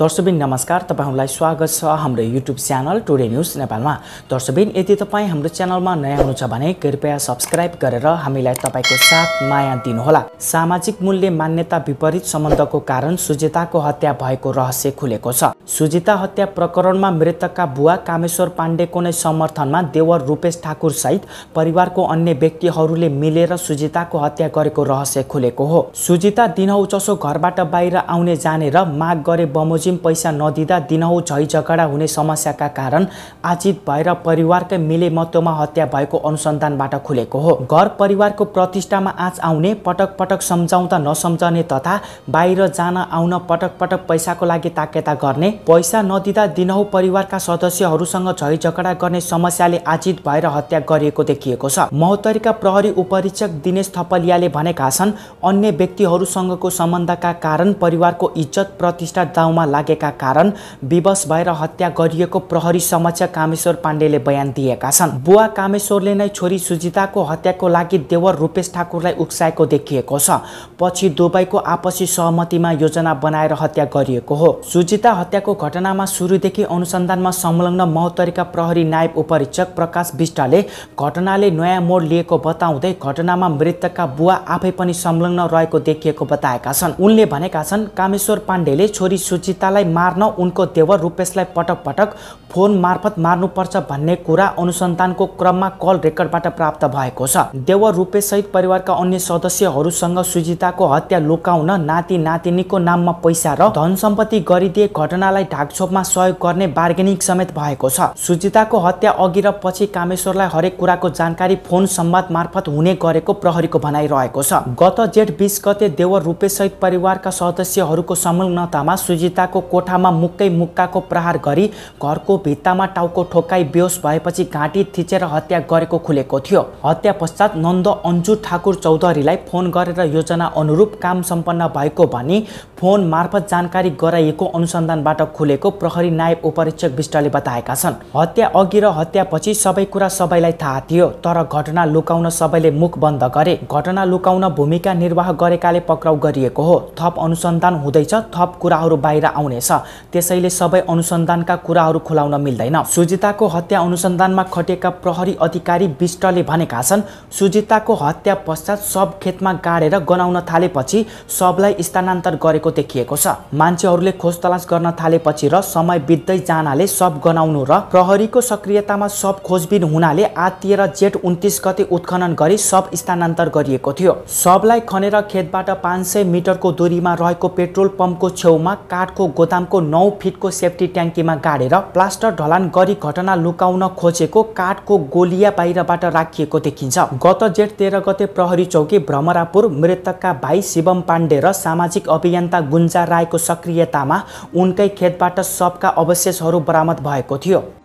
दर्शबिन नमस्कार तपाईँहरूलाई स्वागत छ हाम्रो युट्युब च्यानल टुडे न्युज नेपालमा दर्शबिन यदि तपाईँ हाम्रो च्यानलमा नयाँ हुनुहुन्छ भने कृपया सब्सक्राइब गरेर हामीलाई तपाईँको साथ माया दिनुहोला सामाजिक मूल्य मान्यता विपरीत सम्बन्धको कारण सुजिताको हत्या भएको रहस्य खुलेको छ सुजिता हत्या प्रकरणमा मृतकका बुवा कामेश्वर पाण्डेको नै समर्थनमा देवर रूपेश ठाकुर सहित परिवारको अन्य व्यक्तिहरूले मिलेर सुजिताको हत्या गरेको रहस्य खुलेको हो सुजिता दिनहौ चसो घरबाट बाहिर आउने जाने र माग गरे बम बमोजिम पैसा नदिँदा झै झैझगडा हुने समस्याका कारण आजित भएर परिवारकै मिलेमत्वमा हत्या भएको अनुसन्धानबाट खुलेको हो घर परिवारको प्रतिष्ठामा आँच आउने पटक पटक सम्झाउँदा नसम्झने तथा बाहिर जान आउन पटक पटक पैसाको लागि ताकेता गर्ने पैसा नदिँदा दिनहु परिवारका सदस्यहरूसँग झैझगडा गर्ने समस्याले आजित भएर हत्या गरिएको देखिएको छ महोत्तरीका प्रहरी उपरीक्षक दिनेश थपलियाले भनेका छन् अन्य व्यक्तिहरूसँगको सम्बन्धका कारण परिवारको इज्जत प्रतिष्ठा दाउमा लागेका कारण विवश भएर हत्या गरिएको प्रहरी समक्ष कामेश्वर पाण्डेले बयान दिएका छन् बुवा कामेश्वरले नै छोरी सुजिताको हत्याको लागि देवर रूपेश ठाकुरलाई उक्साएको देखिएको छ पछि दुवैको आपसी सहमतिमा योजना बनाएर हत्या गरिएको हो सुजिता हत्याको घटनामा सुरुदेखि अनुसन्धानमा संलग्न महोत्तरीका प्रहरी नायब उपरीक्षक प्रकाश विष्टले घटनाले नयाँ मोड लिएको बताउँदै घटनामा मृतकका बुवा आफै पनि संलग्न रहेको देखिएको बताएका छन् उनले भनेका छन् कामेश्वर पाण्डेले छोरी सुजिता सीतालाई मार्न उनको देवर रूपेशलाई पटक पटक फोन मार्फत मार्नुपर्छ भन्ने कुरा अनुसन्धानको क्रममा कल रेकर्डबाट प्राप्त भएको छ देवर सहित परिवारका अन्य सदस्यहरूसँग सुजिताको हत्या लुकाउन नाति नातिनीको नाममा पैसा र धन सम्पत्ति गरिदिए घटनालाई ढाकछोपमा सहयोग गर्ने बार्गेनिङ समेत भएको छ सुजिताको हत्या अघि र पछि कामेश्वरलाई हरेक कुराको जानकारी फोन सम्वाद मार्फत हुने गरेको प्रहरीको भनाइरहेको छ गत जेठ बिस गते देवर रूपेश सहित परिवारका सदस्यहरूको संलग्नतामा सुजिता बालिकाको कोठामा मुक्कै मुक्काको प्रहार गरी घरको भित्तामा टाउको ठोकाई बेहोस भएपछि घाँटी थिचेर हत्या गरेको खुलेको थियो हत्या पश्चात नन्द अन्जु ठाकुर चौधरीलाई फोन गरेर योजना अनुरूप काम सम्पन्न भएको भनी फोन मार्फत जानकारी गराइएको अनुसन्धानबाट खुलेको प्रहरी नायब उपरीक्षक विष्टले बताएका छन् हत्या अघि र हत्यापछि सबै कुरा सबैलाई थाहा थियो तर घटना लुकाउन सबैले मुख बन्द गरे घटना लुकाउन भूमिका निर्वाह गरेकाले पक्राउ गरिएको हो थप अनुसन्धान हुँदैछ थप कुराहरू बाहिर आउनेछ त्यसैले सबै अनुसन्धानका कुराहरू खुलाउन मिल्दैन सुजिताको हत्या अनुसन्धानमा खटेका प्रहरी अधिकारी विष्टले भनेका छन् सुजिताको हत्या पश्चात सब खेतमा गाडेर गनाउन थालेपछि सबलाई स्थानान्तर गरेको देखिएको छ मान्छेहरूले खोज तलास गर्न थालेपछि र समय बित्दै जानाले सब गनाउनु र प्रहरीको सक्रियतामा सब खोजबिन हुनाले आतिएर जेठ उन्तिस गते उत्खनन गरी सब स्थानान्तर गरिएको थियो सबलाई खनेर खेतबाट पाँच सय मिटरको दूरीमा रहेको पेट्रोल पम्पको छेउमा काठको नेपालको गोतामको नौ फिटको सेफ्टी ट्याङ्कीमा गाडेर प्लास्टर ढलान गरी घटना लुकाउन खोजेको काठको गोलिया बाहिरबाट राखिएको देखिन्छ गत जेठ तेह्र गते प्रहरी चौकी भ्रमरापुर मृतकका भाइ शिवम पाण्डे र सामाजिक अभियन्ता गुन्जा राईको सक्रियतामा उनकै खेतबाट सबका अवशेषहरू बरामद भएको थियो